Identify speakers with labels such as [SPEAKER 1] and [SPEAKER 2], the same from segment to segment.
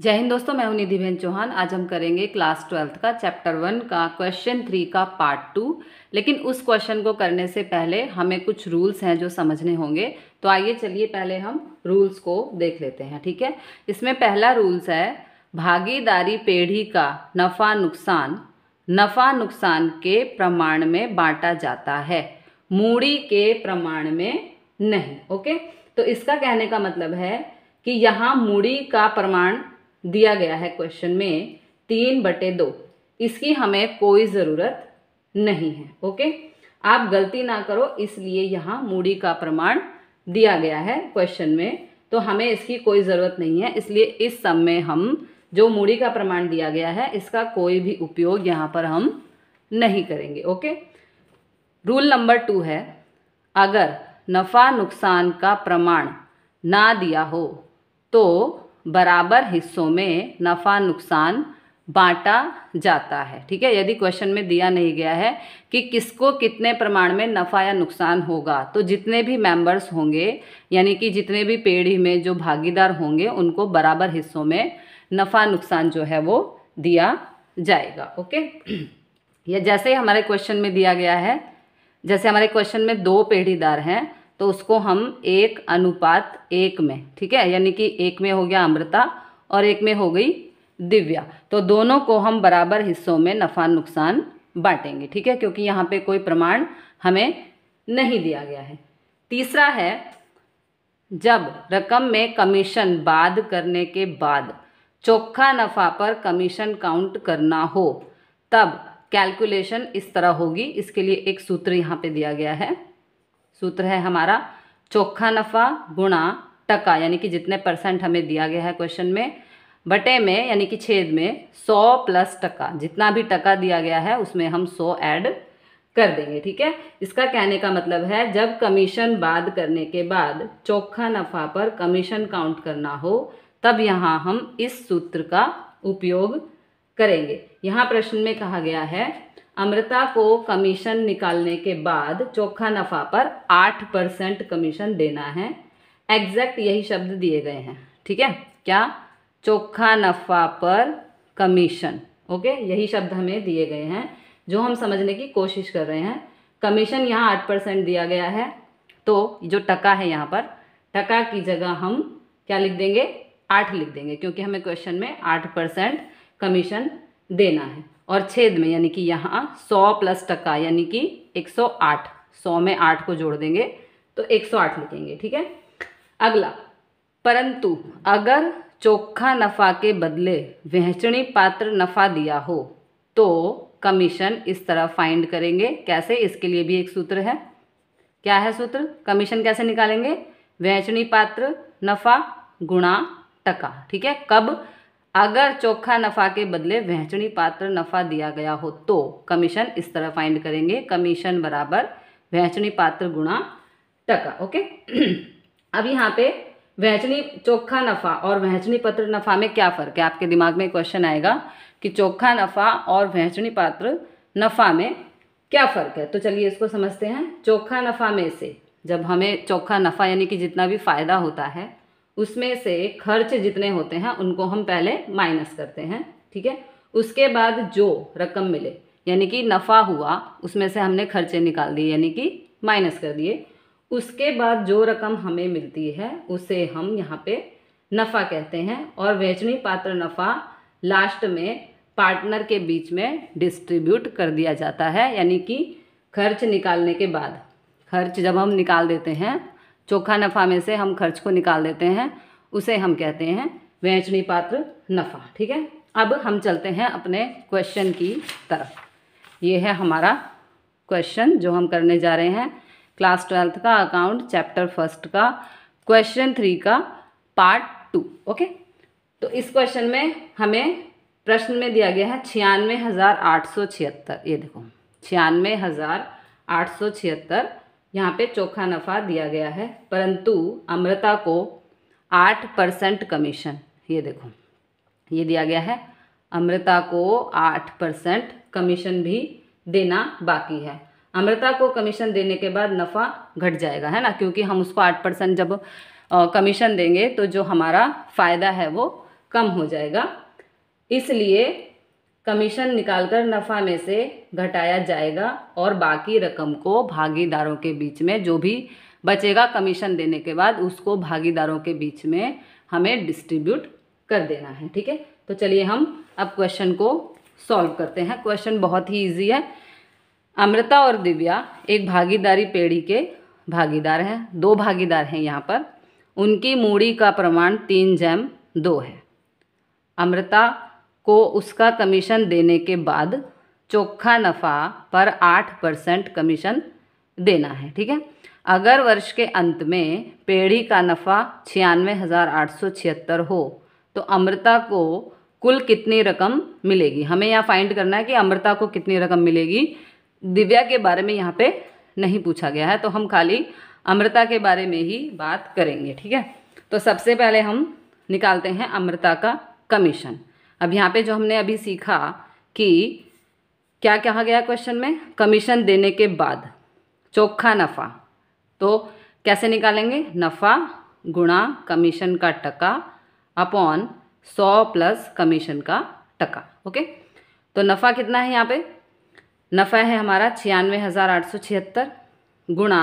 [SPEAKER 1] जय हिंद दोस्तों मैं हूं निधि बहन चौहान आज हम करेंगे क्लास ट्वेल्थ का चैप्टर वन का क्वेश्चन थ्री का पार्ट टू लेकिन उस क्वेश्चन को करने से पहले हमें कुछ रूल्स हैं जो समझने होंगे तो आइए चलिए पहले हम रूल्स को देख लेते हैं ठीक है इसमें पहला रूल्स है भागीदारी पेढ़ी का नफ़ा नुकसान नफ़ा नुकसान के प्रमाण में बांटा जाता है मूड़ी के प्रमाण में नहीं ओके तो इसका कहने का मतलब है कि यहाँ मूड़ी का प्रमाण दिया गया है क्वेश्चन में तीन बटे दो इसकी हमें कोई ज़रूरत नहीं है ओके आप गलती ना करो इसलिए यहाँ मूड़ी का प्रमाण दिया गया है क्वेश्चन में तो हमें इसकी कोई ज़रूरत नहीं है इसलिए इस सम में हम जो मूड़ी का प्रमाण दिया गया है इसका कोई भी उपयोग यहाँ पर हम नहीं करेंगे ओके रूल नंबर टू है अगर नफ़ा नुकसान का प्रमाण ना दिया हो तो बराबर हिस्सों में नफ़ा नुकसान बांटा जाता है ठीक है यदि क्वेश्चन में दिया नहीं गया है कि किसको कितने प्रमाण में नफ़ा या नुकसान होगा तो जितने भी मेंबर्स होंगे यानी कि जितने भी पेढ़ी में जो भागीदार होंगे उनको बराबर हिस्सों में नफ़ा नुकसान जो है वो दिया जाएगा ओके या जैसे हमारे क्वेश्चन में दिया गया है जैसे हमारे क्वेश्चन में दो पेढ़ीदार हैं तो उसको हम एक अनुपात एक में ठीक है यानी कि एक में हो गया अमृता और एक में हो गई दिव्या तो दोनों को हम बराबर हिस्सों में नफ़ा नुकसान बांटेंगे ठीक है क्योंकि यहाँ पे कोई प्रमाण हमें नहीं दिया गया है तीसरा है जब रकम में कमीशन बाद करने के बाद चोखा नफ़ा पर कमीशन काउंट करना हो तब कैलकुलेशन इस तरह होगी इसके लिए एक सूत्र यहाँ पे दिया गया है सूत्र है हमारा चोखा नफ़ा गुणा टका यानी कि जितने परसेंट हमें दिया गया है क्वेश्चन में बटे में यानी कि छेद में सौ प्लस टका जितना भी टका दिया गया है उसमें हम सौ ऐड कर देंगे ठीक है इसका कहने का मतलब है जब कमीशन बाद करने के बाद चोखा नफ़ा पर कमीशन काउंट करना हो तब यहाँ हम इस सूत्र का उपयोग करेंगे यहाँ प्रश्न में कहा गया है अमृता को कमीशन निकालने के बाद चोखा नफ़ा पर आठ परसेंट कमीशन देना है एग्जैक्ट यही शब्द दिए गए हैं ठीक है क्या चोखा नफ़ा पर कमीशन ओके यही शब्द हमें दिए गए हैं जो हम समझने की कोशिश कर रहे हैं कमीशन यहाँ आठ परसेंट दिया गया है तो जो टका है यहाँ पर टका की जगह हम क्या लिख देंगे आठ लिख देंगे क्योंकि हमें क्वेश्चन में आठ परसेंट कमीशन देना है और छेद में यानी कि यहाँ सौ प्लस टका यानी कि एक सौ आठ सौ में आठ को जोड़ देंगे तो एक सौ आठ लिखेंगे ठीक है अगला परंतु अगर चोखा नफ़ा के बदले वेचणी पात्र नफ़ा दिया हो तो कमीशन इस तरह फाइंड करेंगे कैसे इसके लिए भी एक सूत्र है क्या है सूत्र कमीशन कैसे निकालेंगे व्यचणी पात्र नफ़ा गुणा टका ठीक है कब अगर चोखा नफ़ा के बदले वहचणी पात्र नफ़ा दिया गया हो तो कमीशन इस तरह फाइंड करेंगे कमीशन बराबर वहचनी पात्र गुणा टका ओके अब यहाँ पे वहचनी चोखा नफ़ा और वहचनी पत्र नफ़ा में क्या फ़र्क है आपके दिमाग में क्वेश्चन आएगा कि चोखा नफ़ा और वहचनी पात्र नफ़ा में क्या फ़र्क है तो चलिए इसको समझते हैं चोखा नफ़ा में से जब हमें चोखा नफ़ा यानी कि जितना भी फ़ायदा होता है उसमें से खर्च जितने होते हैं उनको हम पहले माइनस करते हैं ठीक है उसके बाद जो रकम मिले यानी कि नफ़ा हुआ उसमें से हमने खर्चे निकाल दिए यानी कि माइनस कर दिए उसके बाद जो रकम हमें मिलती है उसे हम यहाँ पे नफ़ा कहते हैं और वेचनी पात्र नफ़ा लास्ट में पार्टनर के बीच में डिस्ट्रीब्यूट कर दिया जाता है यानी कि खर्च निकालने के बाद खर्च जब हम निकाल देते हैं चोखा नफ़ा में से हम खर्च को निकाल देते हैं उसे हम कहते हैं वेचनी पात्र नफ़ा ठीक है अब हम चलते हैं अपने क्वेश्चन की तरफ ये है हमारा क्वेश्चन जो हम करने जा रहे हैं क्लास ट्वेल्थ का अकाउंट चैप्टर फर्स्ट का क्वेश्चन थ्री का पार्ट टू ओके तो इस क्वेश्चन में हमें प्रश्न में दिया गया है छियानवे हज़ार आठ सौ छिहत्तर ये देखो छियानवे हज़ार आठ सौ छिहत्तर यहाँ पे चोखा नफ़ा दिया गया है परंतु अमृता को आठ परसेंट कमीशन ये देखो ये दिया गया है अमृता को आठ परसेंट कमीशन भी देना बाकी है अमृता को कमीशन देने के बाद नफ़ा घट जाएगा है ना क्योंकि हम उसको आठ परसेंट जब कमीशन देंगे तो जो हमारा फ़ायदा है वो कम हो जाएगा इसलिए कमीशन निकालकर नफ़ा में से घटाया जाएगा और बाकी रकम को भागीदारों के बीच में जो भी बचेगा कमीशन देने के बाद उसको भागीदारों के बीच में हमें डिस्ट्रीब्यूट कर देना है ठीक है तो चलिए हम अब क्वेश्चन को सॉल्व करते हैं क्वेश्चन बहुत ही इजी है अमृता और दिव्या एक भागीदारी पेढ़ी के भागीदार हैं दो भागीदार हैं यहाँ पर उनकी मूड़ी का प्रमाण तीन जैम दो है अमृता को उसका कमीशन देने के बाद चोखा नफ़ा पर आठ परसेंट कमीशन देना है ठीक है अगर वर्ष के अंत में पेढ़ी का नफ़ा छियानवे हज़ार आठ सौ छिहत्तर हो तो अमृता को कुल कितनी रकम मिलेगी हमें यहाँ फाइंड करना है कि अमृता को कितनी रकम मिलेगी दिव्या के बारे में यहाँ पे नहीं पूछा गया है तो हम खाली अमृता के बारे में ही बात करेंगे ठीक है तो सबसे पहले हम निकालते हैं अमृता का कमीशन अब यहाँ पे जो हमने अभी सीखा कि क्या कहा गया क्वेश्चन में कमीशन देने के बाद चोखा नफ़ा तो कैसे निकालेंगे नफ़ा गुणा कमीशन का टका अपॉन सौ प्लस कमीशन का टका ओके तो नफ़ा कितना है यहाँ पे नफ़ा है हमारा छियानवे हज़ार आठ सौ छिहत्तर गुणा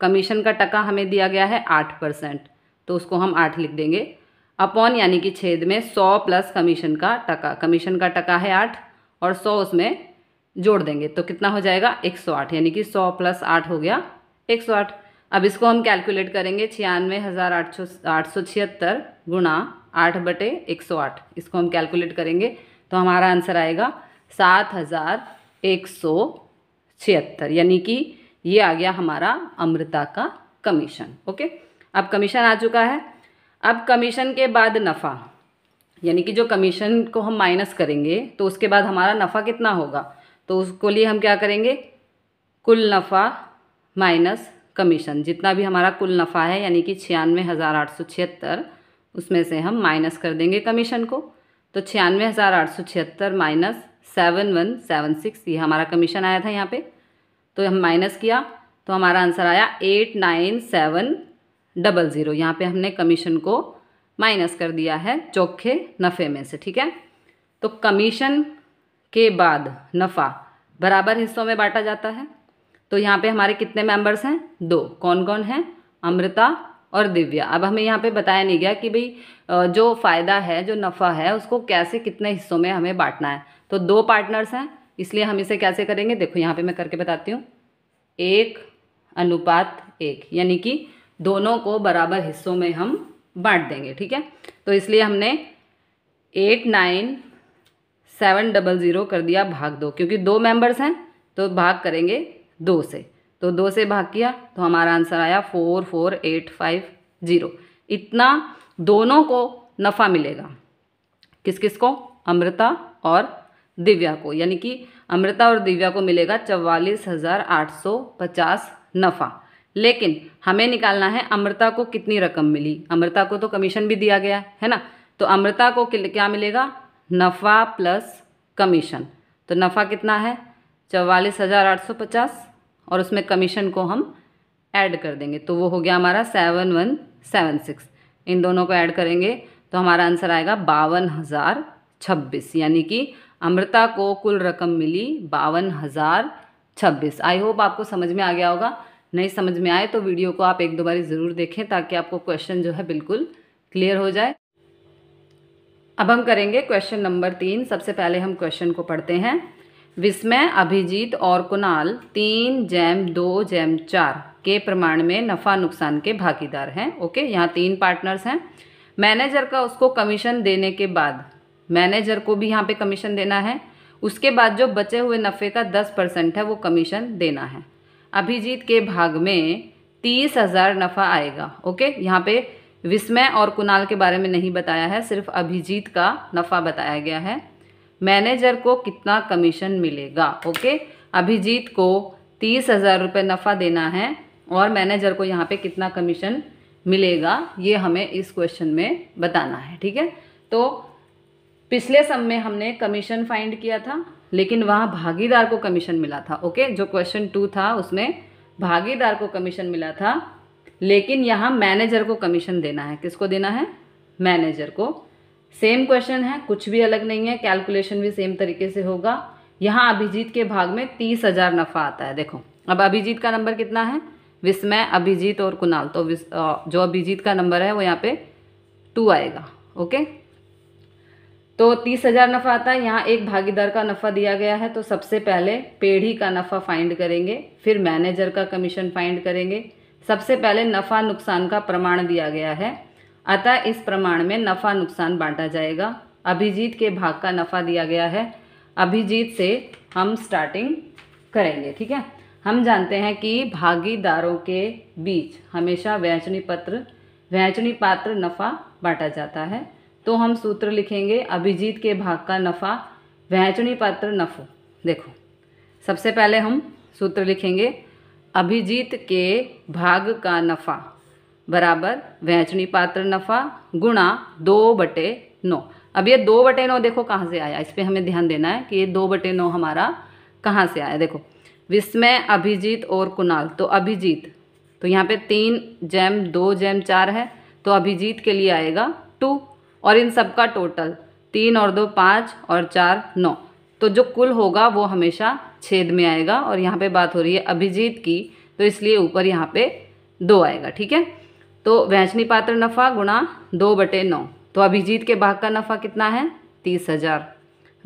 [SPEAKER 1] कमीशन का टका हमें दिया गया है आठ परसेंट तो उसको हम आठ लिख देंगे अपॉन यानी कि छेद में सौ प्लस कमीशन का टका कमीशन का टका है आठ और सौ उसमें जोड़ देंगे तो कितना हो जाएगा एक सौ आठ यानी कि सौ प्लस आठ हो गया एक सौ आठ अब इसको हम कैलकुलेट करेंगे छियानवे हज़ार आठ सौ आठ सौ छिहत्तर गुणा आठ बटे एक सौ आठ इसको हम कैलकुलेट करेंगे तो हमारा आंसर आएगा सात हज़ार एक सौ छिहत्तर यानी कि ये आ गया हमारा अमृता का कमीशन ओके अब कमीशन आ चुका है अब कमीशन के बाद नफ़ा यानी कि जो कमीशन को हम माइनस करेंगे तो उसके बाद हमारा नफ़ा कितना होगा तो उसको लिए हम क्या करेंगे कुल नफ़ा माइनस कमीशन जितना भी हमारा कुल नफ़ा है यानी कि छियानवे हज़ार आठ सौ छिहत्तर उसमें से हम माइनस कर देंगे कमीशन को तो छियानवे हज़ार आठ सौ छिहत्तर minus seven one seven six ये हमारा कमीशन आया था यहाँ पे तो हम माइनस किया तो हमारा आंसर आया eight nine seven double zero यहाँ पर हमने कमीशन को माइनस कर दिया है चौखे नफ़े में से ठीक है तो कमीशन के बाद नफ़ा बराबर हिस्सों में बांटा जाता है तो यहाँ पे हमारे कितने मेंबर्स हैं दो कौन कौन हैं अमृता और दिव्या अब हमें यहाँ पे बताया नहीं गया कि भाई जो फ़ायदा है जो नफ़ा है उसको कैसे कितने हिस्सों में हमें बांटना है तो दो पार्टनर्स हैं इसलिए हम इसे कैसे करेंगे देखो यहाँ पे मैं करके बताती हूँ एक अनुपात एक यानी कि दोनों को बराबर हिस्सों में हम बांट देंगे ठीक है तो इसलिए हमने eight nine seven double zero कर दिया भाग दो क्योंकि दो मेंबर्स हैं तो भाग करेंगे दो से तो दो से भाग किया तो हमारा आंसर आया four four eight five zero इतना दोनों को नफ़ा मिलेगा किस किस को अमृता और दिव्या को यानी कि अमृता और दिव्या को मिलेगा चवालीस हज़ार आठ सौ पचास नफ़ा लेकिन हमें निकालना है अमृता को कितनी रकम मिली अमृता को तो कमीशन भी दिया गया है ना तो अमृता को क्या मिलेगा नफ़ा प्लस कमीशन तो नफ़ा कितना है चवालीस हज़ार आठ सौ पचास और उसमें कमीशन को हम ऐड कर देंगे तो वो हो गया हमारा सेवन वन सेवन सिक्स इन दोनों को ऐड करेंगे तो हमारा आंसर आएगा बावन हज़ार छब्बीस यानी कि अमृता को कुल रकम मिली बावन हज़ार छब्बीस आई होप आपको समझ में आ गया होगा नहीं समझ में आए तो वीडियो को आप एक दो बारी ज़रूर देखें ताकि आपको क्वेश्चन जो है बिल्कुल क्लियर हो जाए अब हम करेंगे क्वेश्चन नंबर तीन सबसे पहले हम क्वेश्चन को पढ़ते हैं विस्मय अभिजीत और कुणाल तीन जैम दो जैम चार के प्रमाण में नफ़ा नुकसान के भागीदार हैं ओके यहाँ तीन पार्टनर्स हैं मैनेजर का उसको कमीशन देने के बाद मैनेजर को भी यहाँ पे कमीशन देना है उसके बाद जो बचे हुए नफ़े का दस परसेंट है वो कमीशन देना है अभिजीत के भाग में तीस हज़ार नफ़ा आएगा ओके यहाँ पे विस्मय और कुणाल के बारे में नहीं बताया है सिर्फ अभिजीत का नफ़ा बताया गया है मैनेजर को कितना कमीशन मिलेगा ओके अभिजीत को तीस हज़ार रुपये नफ़ा देना है और मैनेजर को यहाँ पे कितना कमीशन मिलेगा ये हमें इस क्वेश्चन में बताना है ठीक है तो पिछले सम में हमने कमीशन फाइंड किया था लेकिन वहाँ भागीदार को कमीशन मिला था ओके जो क्वेश्चन टू था उसमें भागीदार को कमीशन मिला था लेकिन यहाँ मैनेजर को कमीशन देना है किसको देना है मैनेजर को सेम क्वेश्चन है कुछ भी अलग नहीं है कैलकुलेशन भी सेम तरीके से होगा यहाँ अभिजीत के भाग में तीस हज़ार नफ़ा आता है देखो अब अभिजीत का नंबर कितना है विस्मय अभिजीत और कुणाल तो जो अभिजीत का नंबर है वो यहाँ पे टू आएगा ओके तो तीस हज़ार नफ़ा आता है यहाँ एक भागीदार का नफ़ा दिया गया है तो सबसे पहले पेढ़ी का नफ़ा फाइंड करेंगे फिर मैनेजर का कमीशन फाइंड करेंगे सबसे पहले नफ़ा नुकसान का प्रमाण दिया गया है अतः इस प्रमाण में नफ़ा नुकसान बांटा जाएगा अभिजीत के भाग का नफ़ा दिया गया है अभिजीत से हम स्टार्टिंग करेंगे ठीक है हम जानते हैं कि भागीदारों के बीच हमेशा वैचनी पत्र वैचनी पात्र नफ़ा बांटा जाता है तो हम सूत्र लिखेंगे अभिजीत के भाग का नफ़ा वहचुनी पात्र नफ़ो देखो सबसे पहले हम सूत्र लिखेंगे अभिजीत के भाग का नफ़ा बराबर वहचनी पात्र नफ़ा गुणा दो बटे नौ अब ये दो बटे नौ देखो कहाँ से आया इस पर हमें ध्यान देना है कि ये दो बटे नौ हमारा कहाँ से आया देखो विस्मय अभिजीत और कुणाल तो अभिजीत तो यहाँ पे तीन जैम दो जैम चार है तो अभिजीत के लिए आएगा टू और इन सब का टोटल तीन और दो पाँच और चार नौ तो जो कुल होगा वो हमेशा छेद में आएगा और यहाँ पे बात हो रही है अभिजीत की तो इसलिए ऊपर यहाँ पे दो आएगा ठीक है तो वैचनी पात्र नफ़ा गुणा दो बटे नौ तो अभिजीत के भाग का नफ़ा कितना है तीस हज़ार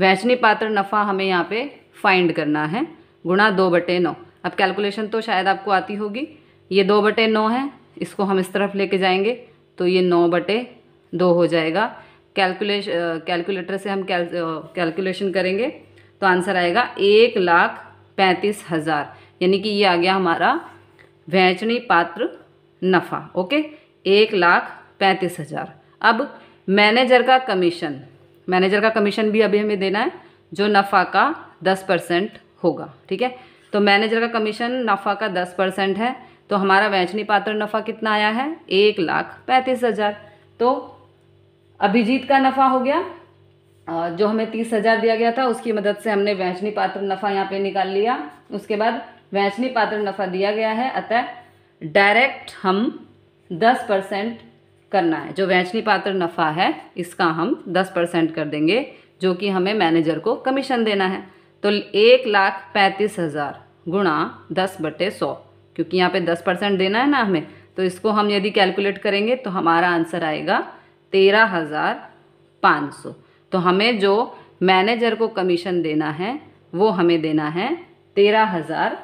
[SPEAKER 1] वैचनी पात्र नफ़ा हमें यहाँ पे फाइंड करना है गुणा दो बटे नौ अब कैलकुलेशन तो शायद आपको आती होगी ये दो बटे नौ है इसको हम इस तरफ लेके जाएंगे तो ये नौ बटे दो हो जाएगा कैलकुलेश कैलकुलेटर से हम कैल कैलकुलेशन करेंगे तो आंसर आएगा एक लाख पैंतीस हज़ार यानी कि ये आ गया हमारा वैचनी पात्र नफ़ा ओके एक लाख पैंतीस हज़ार अब मैनेजर का कमीशन मैनेजर का कमीशन भी अभी हमें देना है जो नफ़ा का दस परसेंट होगा ठीक है तो मैनेजर का कमीशन नफ़ा का दस परसेंट है तो हमारा वैचनी पात्र नफ़ा कितना आया है एक लाख पैंतीस हज़ार तो अभिजीत का नफ़ा हो गया जो हमें तीस हज़ार दिया गया था उसकी मदद से हमने वैचनी पात्र नफ़ा यहाँ पे निकाल लिया उसके बाद वैचनी पात्र नफ़ा दिया गया है अतः डायरेक्ट हम दस परसेंट करना है जो वैचनी पात्र नफ़ा है इसका हम दस परसेंट कर देंगे जो कि हमें मैनेजर को कमीशन देना है तो एक लाख पैंतीस हज़ार गुणा दस बटे सौ क्योंकि यहाँ पे दस परसेंट देना है ना हमें तो इसको हम यदि कैलकुलेट करेंगे तो हमारा आंसर आएगा तेरह हज़ार पाँच सौ तो हमें जो मैनेजर को कमीशन देना है वो हमें देना है तेरह हज़ार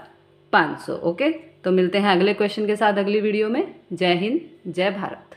[SPEAKER 1] पाँच सौ ओके तो मिलते हैं अगले क्वेश्चन के साथ अगली वीडियो में जय हिंद जय भारत